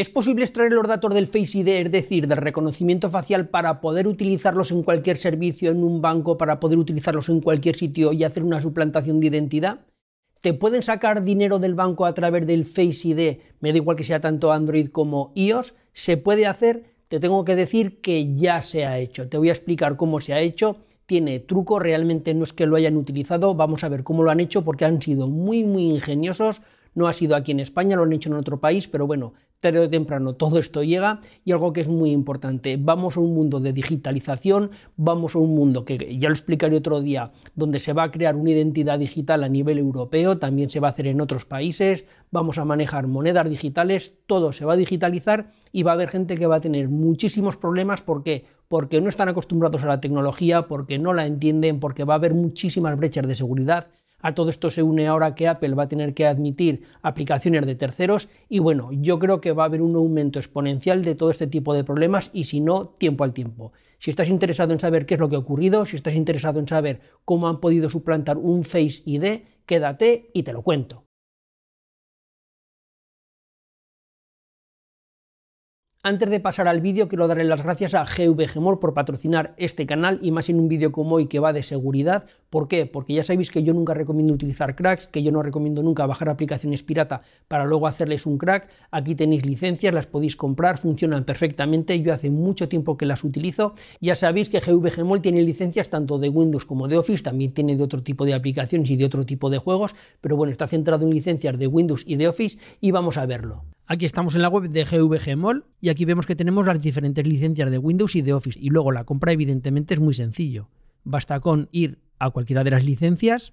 ¿Es posible extraer los datos del Face ID, es decir, del reconocimiento facial, para poder utilizarlos en cualquier servicio, en un banco, para poder utilizarlos en cualquier sitio y hacer una suplantación de identidad? ¿Te pueden sacar dinero del banco a través del Face ID? Me da igual que sea tanto Android como iOS. ¿Se puede hacer? Te tengo que decir que ya se ha hecho. Te voy a explicar cómo se ha hecho. Tiene truco, realmente no es que lo hayan utilizado. Vamos a ver cómo lo han hecho porque han sido muy, muy ingeniosos no ha sido aquí en España, lo han hecho en otro país, pero bueno, tarde o temprano todo esto llega y algo que es muy importante, vamos a un mundo de digitalización, vamos a un mundo que ya lo explicaré otro día, donde se va a crear una identidad digital a nivel europeo, también se va a hacer en otros países, vamos a manejar monedas digitales, todo se va a digitalizar y va a haber gente que va a tener muchísimos problemas, ¿por qué? Porque no están acostumbrados a la tecnología, porque no la entienden, porque va a haber muchísimas brechas de seguridad a todo esto se une ahora que Apple va a tener que admitir aplicaciones de terceros y bueno, yo creo que va a haber un aumento exponencial de todo este tipo de problemas y si no, tiempo al tiempo. Si estás interesado en saber qué es lo que ha ocurrido, si estás interesado en saber cómo han podido suplantar un Face ID, quédate y te lo cuento. Antes de pasar al vídeo, quiero darle las gracias a GVGMOR por patrocinar este canal y más en un vídeo como hoy que va de seguridad. ¿Por qué? Porque ya sabéis que yo nunca recomiendo utilizar cracks, que yo no recomiendo nunca bajar aplicaciones pirata para luego hacerles un crack. Aquí tenéis licencias, las podéis comprar, funcionan perfectamente. Yo hace mucho tiempo que las utilizo. Ya sabéis que GVGMOL tiene licencias tanto de Windows como de Office, también tiene de otro tipo de aplicaciones y de otro tipo de juegos, pero bueno, está centrado en licencias de Windows y de Office y vamos a verlo. Aquí estamos en la web de GVGMOL y aquí vemos que tenemos las diferentes licencias de Windows y de Office y luego la compra evidentemente es muy sencillo. Basta con ir a cualquiera de las licencias,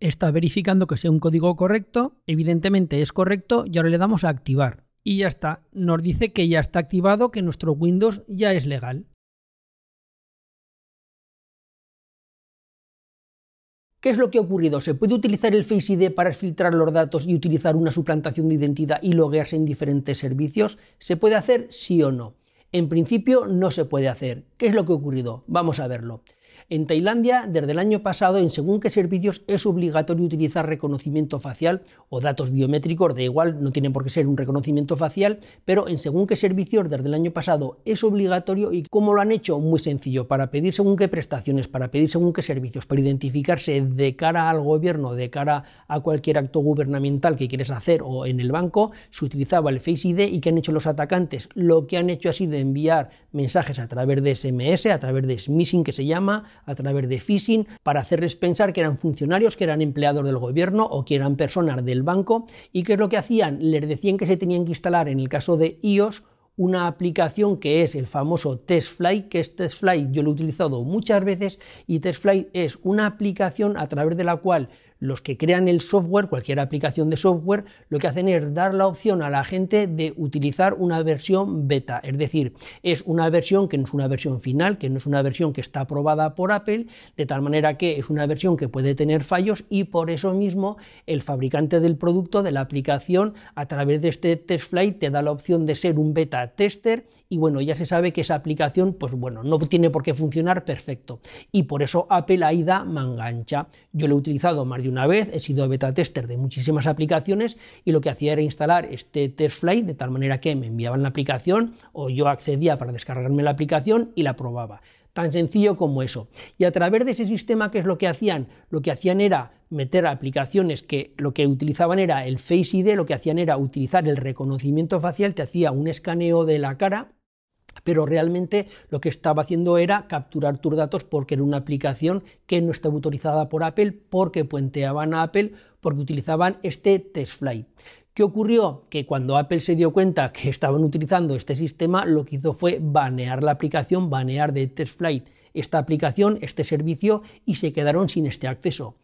Está verificando que sea un código correcto, evidentemente es correcto y ahora le damos a activar. Y ya está, nos dice que ya está activado, que nuestro Windows ya es legal. ¿Qué es lo que ha ocurrido? ¿Se puede utilizar el Face ID para filtrar los datos y utilizar una suplantación de identidad y loguearse en diferentes servicios? ¿Se puede hacer sí o no? En principio no se puede hacer. ¿Qué es lo que ha ocurrido? Vamos a verlo. En Tailandia, desde el año pasado, en según qué servicios es obligatorio utilizar reconocimiento facial o datos biométricos, de igual, no tiene por qué ser un reconocimiento facial, pero en según qué servicios desde el año pasado es obligatorio y cómo lo han hecho, muy sencillo, para pedir según qué prestaciones, para pedir según qué servicios, para identificarse de cara al gobierno, de cara a cualquier acto gubernamental que quieres hacer o en el banco, se utilizaba el Face ID y que han hecho los atacantes. Lo que han hecho ha sido enviar mensajes a través de SMS, a través de smishing que se llama, a través de phishing para hacerles pensar que eran funcionarios, que eran empleados del gobierno o que eran personas del banco. ¿Y que es lo que hacían? Les decían que se tenían que instalar, en el caso de iOS, una aplicación que es el famoso TestFlight que es TestFlight yo lo he utilizado muchas veces y TestFlight es una aplicación a través de la cual los que crean el software, cualquier aplicación de software, lo que hacen es dar la opción a la gente de utilizar una versión beta, es decir, es una versión que no es una versión final, que no es una versión que está aprobada por Apple, de tal manera que es una versión que puede tener fallos y por eso mismo el fabricante del producto, de la aplicación, a través de este test flight te da la opción de ser un beta tester y bueno, ya se sabe que esa aplicación, pues bueno, no tiene por qué funcionar perfecto. Y por eso Apple ahí da mangancha. Yo lo he utilizado más de una vez, he sido beta tester de muchísimas aplicaciones y lo que hacía era instalar este test flight de tal manera que me enviaban la aplicación o yo accedía para descargarme la aplicación y la probaba tan sencillo como eso. Y a través de ese sistema, ¿qué es lo que hacían? Lo que hacían era meter aplicaciones que lo que utilizaban era el Face ID, lo que hacían era utilizar el reconocimiento facial, te hacía un escaneo de la cara pero realmente lo que estaba haciendo era capturar tus datos porque era una aplicación que no estaba autorizada por Apple, porque puenteaban a Apple, porque utilizaban este TestFlight. ¿Qué ocurrió? Que cuando Apple se dio cuenta que estaban utilizando este sistema, lo que hizo fue banear la aplicación, banear de TestFlight esta aplicación, este servicio, y se quedaron sin este acceso.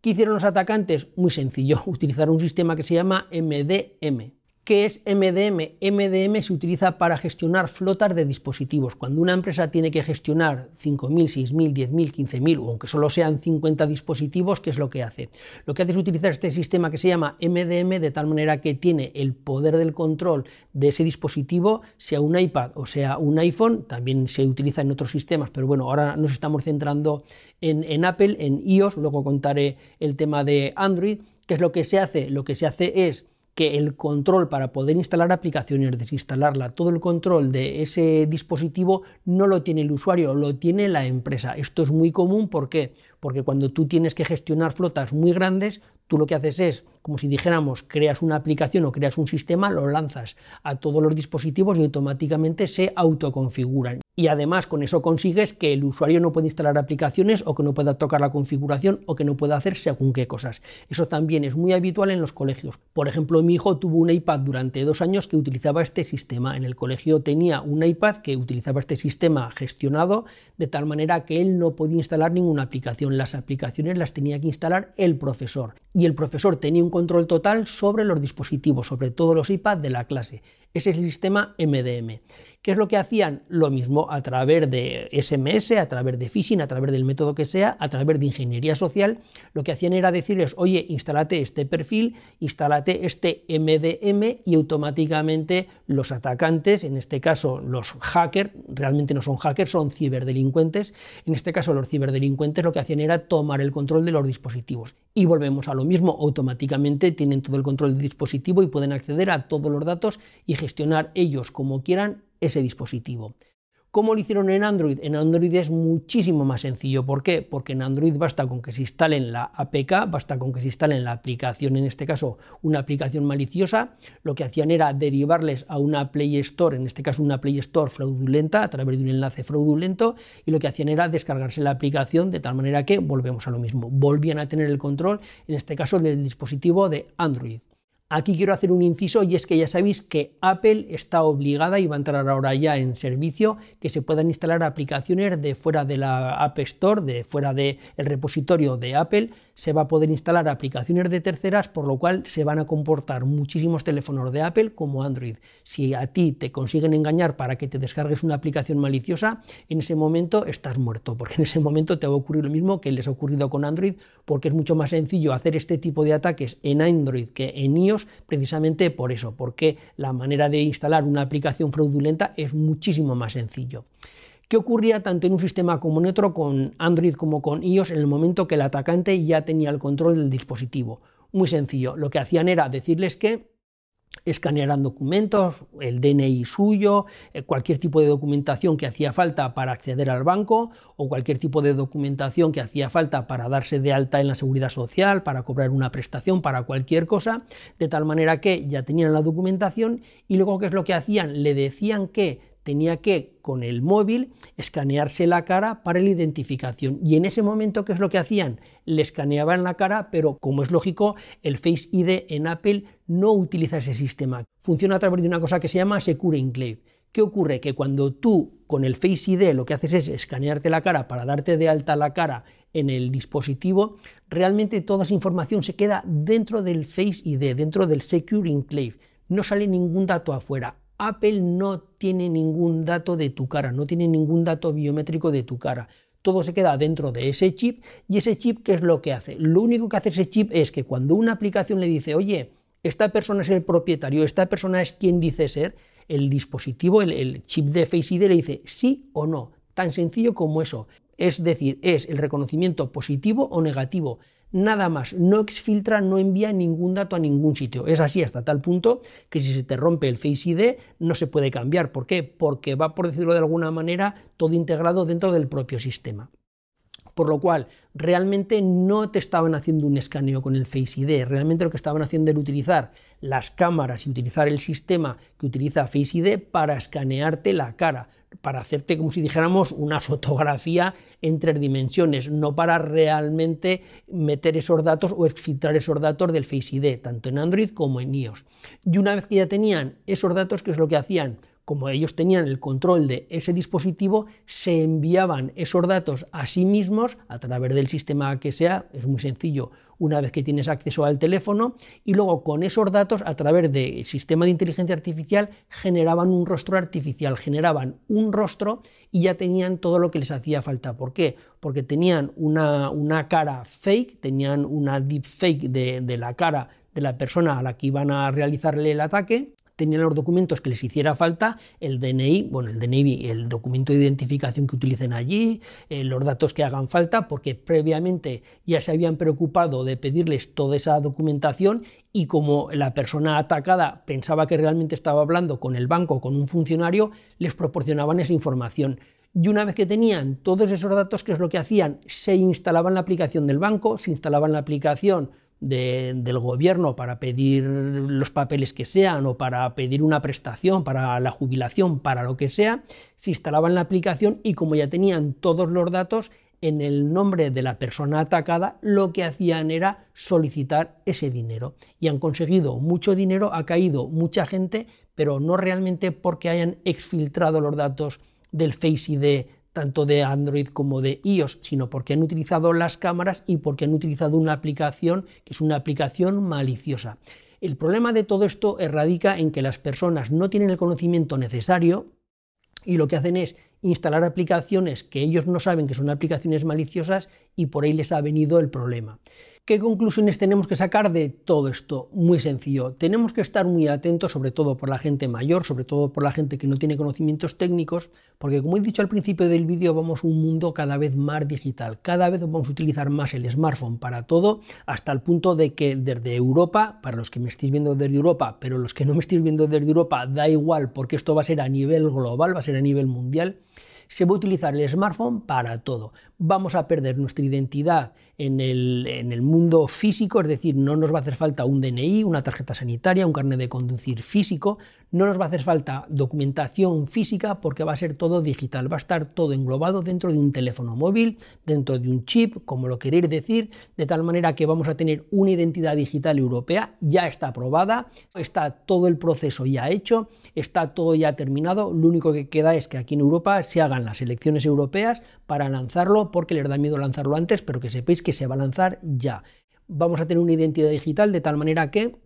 ¿Qué hicieron los atacantes? Muy sencillo, utilizaron un sistema que se llama MDM. ¿Qué es MDM? MDM se utiliza para gestionar flotas de dispositivos. Cuando una empresa tiene que gestionar 5.000, 6.000, 10.000, 15.000 o aunque solo sean 50 dispositivos, ¿qué es lo que hace? Lo que hace es utilizar este sistema que se llama MDM de tal manera que tiene el poder del control de ese dispositivo, sea un iPad o sea un iPhone, también se utiliza en otros sistemas, pero bueno, ahora nos estamos centrando en, Apple, en iOS, luego contaré el tema de Android. ¿Qué es lo que se hace? Lo que se hace es que el control para poder instalar aplicaciones, desinstalarla, todo el control de ese dispositivo no lo tiene el usuario, lo tiene la empresa. Esto es muy común, ¿por qué? Porque cuando tú tienes que gestionar flotas muy grandes, tú lo que haces es como si dijéramos, creas una aplicación o creas un sistema, lo lanzas a todos los dispositivos y automáticamente se autoconfiguran. Y además con eso consigues que el usuario no pueda instalar aplicaciones o que no pueda tocar la configuración o que no pueda hacer según qué cosas. Eso también es muy habitual en los colegios. Por ejemplo, mi hijo tuvo un iPad durante dos años que utilizaba este sistema. En el colegio tenía un iPad que utilizaba este sistema gestionado de tal manera que él no podía instalar ninguna aplicación. Las aplicaciones las tenía que instalar el profesor. Y el profesor tenía un control total sobre los dispositivos, sobre todo los iPads de la clase. Ese es el sistema MDM. ¿Qué es lo que hacían? Lo mismo a través de SMS, a través de phishing, a través del método que sea, a través de ingeniería social. Lo que hacían era decirles, oye, instálate este perfil, instálate este MDM y automáticamente los atacantes, en este caso los hackers, realmente no son hackers, son ciberdelincuentes. En este caso los ciberdelincuentes lo que hacían era tomar el control de los dispositivos. Y volvemos a lo mismo, automáticamente tienen todo el control del dispositivo y pueden acceder a todos los datos y gestionar ellos como quieran ese dispositivo. ¿Cómo lo hicieron en Android? En Android es muchísimo más sencillo. ¿Por qué? Porque en Android basta con que se instalen la APK, basta con que se instalen la aplicación, en este caso una aplicación maliciosa. Lo que hacían era derivarles a una Play Store, en este caso una Play Store fraudulenta, a través de un enlace fraudulento, y lo que hacían era descargarse la aplicación de tal manera que volvemos a lo mismo. Volvían a tener el control, en este caso del dispositivo de Android. Aquí quiero hacer un inciso y es que ya sabéis que Apple está obligada y va a entrar ahora ya en servicio que se puedan instalar aplicaciones de fuera de la App Store, de fuera del el repositorio de Apple, se va a poder instalar aplicaciones de terceras, por lo cual se van a comportar muchísimos teléfonos de Apple como Android. Si a ti te consiguen engañar para que te descargues una aplicación maliciosa, en ese momento estás muerto, porque en ese momento te va a ocurrir lo mismo que les ha ocurrido con Android, porque es mucho más sencillo hacer este tipo de ataques en Android que en iOS, precisamente por eso, porque la manera de instalar una aplicación fraudulenta es muchísimo más sencillo. ¿Qué ocurría tanto en un sistema como en otro, con Android como con iOS, en el momento que el atacante ya tenía el control del dispositivo. Muy sencillo, lo que hacían era decirles que escanearan documentos, el DNI suyo, eh, cualquier tipo de documentación que hacía falta para acceder al banco o cualquier tipo de documentación que hacía falta para darse de alta en la seguridad social, para cobrar una prestación, para cualquier cosa, de tal manera que ya tenían la documentación y luego qué es lo que hacían, le decían que tenía que con el móvil escanearse la cara para la identificación. Y en ese momento, ¿qué es lo que hacían? Le escaneaban la cara, pero como es lógico, el Face ID en Apple no utiliza ese sistema. Funciona a través de una cosa que se llama Secure Enclave. ¿Qué ocurre? Que cuando tú con el Face ID lo que haces es escanearte la cara para darte de alta la cara en el dispositivo, realmente toda esa información se queda dentro del Face ID, dentro del Secure Enclave. No sale ningún dato afuera. Apple no tiene ningún dato de tu cara, no tiene ningún dato biométrico de tu cara. Todo se queda dentro de ese chip y ese chip, ¿qué es lo que hace? Lo único que hace ese chip es que cuando una aplicación le dice, oye, esta persona es el propietario, esta persona es quien dice ser, el dispositivo, el, el, chip de Face ID le dice sí o no. Tan sencillo como eso. Es decir, es el reconocimiento positivo o negativo nada más, no exfiltra, no envía ningún dato a ningún sitio. Es así hasta tal punto que si se te rompe el Face ID no se puede cambiar. ¿Por qué? Porque va, por decirlo de alguna manera, todo integrado dentro del propio sistema. Por lo cual, realmente no te estaban haciendo un escaneo con el Face ID, realmente lo que estaban haciendo era utilizar las cámaras y utilizar el sistema que utiliza Face ID para escanearte la cara, para hacerte como si dijéramos una fotografía en tres dimensiones, no para realmente meter esos datos o exfiltrar esos datos del Face ID, tanto en Android como en iOS. Y una vez que ya tenían esos datos, ¿qué es lo que hacían? como ellos tenían el control de ese dispositivo, se enviaban esos datos a sí mismos a través del sistema que sea, es muy sencillo, una vez que tienes acceso al teléfono, y luego con esos datos a través del sistema de inteligencia artificial generaban un rostro artificial, generaban un rostro y ya tenían todo lo que les hacía falta. ¿Por qué? Porque tenían una, cara fake, tenían una deep fake de la cara de la persona a la que iban a realizarle el ataque tenían los documentos que les hiciera falta, el DNI, bueno, el DNI, el documento de identificación que utilicen allí, eh, los datos que hagan falta, porque previamente ya se habían preocupado de pedirles toda esa documentación y como la persona atacada pensaba que realmente estaba hablando con el banco, con un funcionario, les proporcionaban esa información. Y una vez que tenían todos esos datos, que es lo que hacían? Se instalaban la aplicación del banco, se instalaban la aplicación del gobierno para pedir los papeles que sean o para pedir una prestación, para la jubilación, para lo que sea, se instalaban la aplicación y como ya tenían todos los datos en el nombre de la persona atacada, lo que hacían era solicitar ese dinero. Y han conseguido mucho dinero, ha caído mucha gente, pero no realmente porque hayan exfiltrado los datos del Face ID tanto de Android como de iOS, sino porque han utilizado las cámaras y porque han utilizado una aplicación que es una aplicación maliciosa. El problema de todo esto radica en que las personas no tienen el conocimiento necesario y lo que hacen es instalar aplicaciones que ellos no saben que son aplicaciones maliciosas y por ahí les ha venido el problema. ¿Qué conclusiones tenemos que sacar de todo esto? Muy sencillo, tenemos que estar muy atentos, sobre todo por la gente mayor, sobre todo por la gente que no tiene conocimientos técnicos, porque como he dicho al principio del vídeo, vamos a un mundo cada vez más digital, cada vez vamos a utilizar más el smartphone para todo, hasta el punto de que desde Europa, para los que me estéis viendo desde Europa, pero los que no me estéis viendo desde Europa, da igual, porque esto va a ser a nivel global, va a ser a nivel mundial, se va a utilizar el smartphone para todo vamos a perder nuestra identidad en el, mundo físico, es decir, no nos va a hacer falta un DNI, una tarjeta sanitaria, un carnet de conducir físico, no nos va a hacer falta documentación física porque va a ser todo digital, va a estar todo englobado dentro de un teléfono móvil, dentro de un chip, como lo queréis decir, de tal manera que vamos a tener una identidad digital europea, ya está aprobada, está todo el proceso ya hecho, está todo ya terminado, lo único que queda es que aquí en Europa se hagan las elecciones europeas, para lanzarlo porque les da miedo lanzarlo antes, pero que sepáis que se va a lanzar ya. Vamos a tener una identidad digital de tal manera que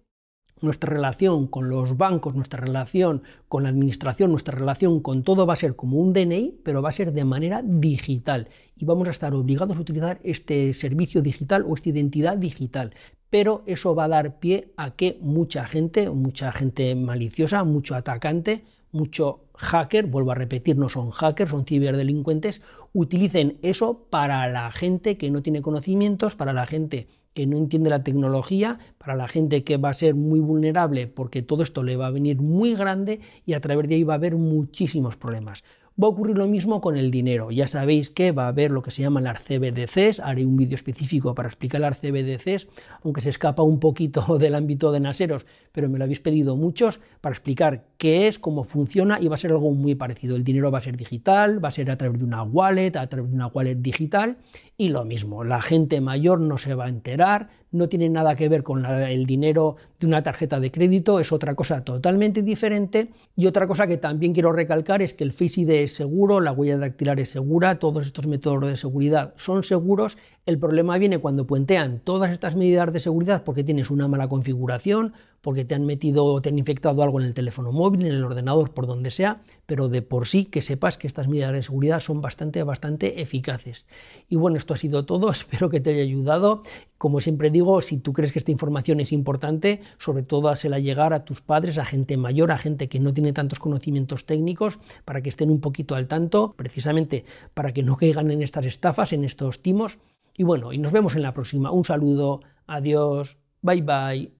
nuestra relación con los bancos, nuestra relación con la administración, nuestra relación con todo va a ser como un DNI, pero va a ser de manera digital y vamos a estar obligados a utilizar este servicio digital o esta identidad digital. Pero eso va a dar pie a que mucha gente, mucha gente maliciosa, mucho atacante, mucho hacker, vuelvo a repetir, no son hackers, son ciberdelincuentes, utilicen eso para la gente que no tiene conocimientos, para la gente que no entiende la tecnología, para la gente que va a ser muy vulnerable porque todo esto le va a venir muy grande y a través de ahí va a haber muchísimos problemas. Va a ocurrir lo mismo con el dinero. Ya sabéis que va a haber lo que se llaman las CBDCs. Haré un vídeo específico para explicar las CBDCs, aunque se escapa un poquito del ámbito de naseros, pero me lo habéis pedido muchos para explicar qué es, cómo funciona y va a ser algo muy parecido. El dinero va a ser digital, va a ser a través de una wallet, a través de una wallet digital y lo mismo. La gente mayor no se va a enterar, no tiene nada que ver con el dinero de una tarjeta de crédito, es otra cosa totalmente diferente. Y otra cosa que también quiero recalcar es que el Face ID seguro, la huella dactilar es segura, todos estos métodos de seguridad son seguros. El problema viene cuando puentean todas estas medidas de seguridad porque tienes una mala configuración, porque te han metido o te han infectado algo en el teléfono móvil, en el ordenador, por donde sea, pero de por sí que sepas que estas medidas de seguridad son bastante, bastante eficaces. Y bueno, esto ha sido todo, espero que te haya ayudado. Como siempre digo, si tú crees que esta información es importante, sobre todo la llegar a tus padres, a gente mayor, a gente que no tiene tantos conocimientos técnicos, para que estén un poquito al tanto, precisamente para que no caigan en estas estafas, en estos timos. Y bueno, y nos vemos en la próxima. Un saludo, adiós, bye bye.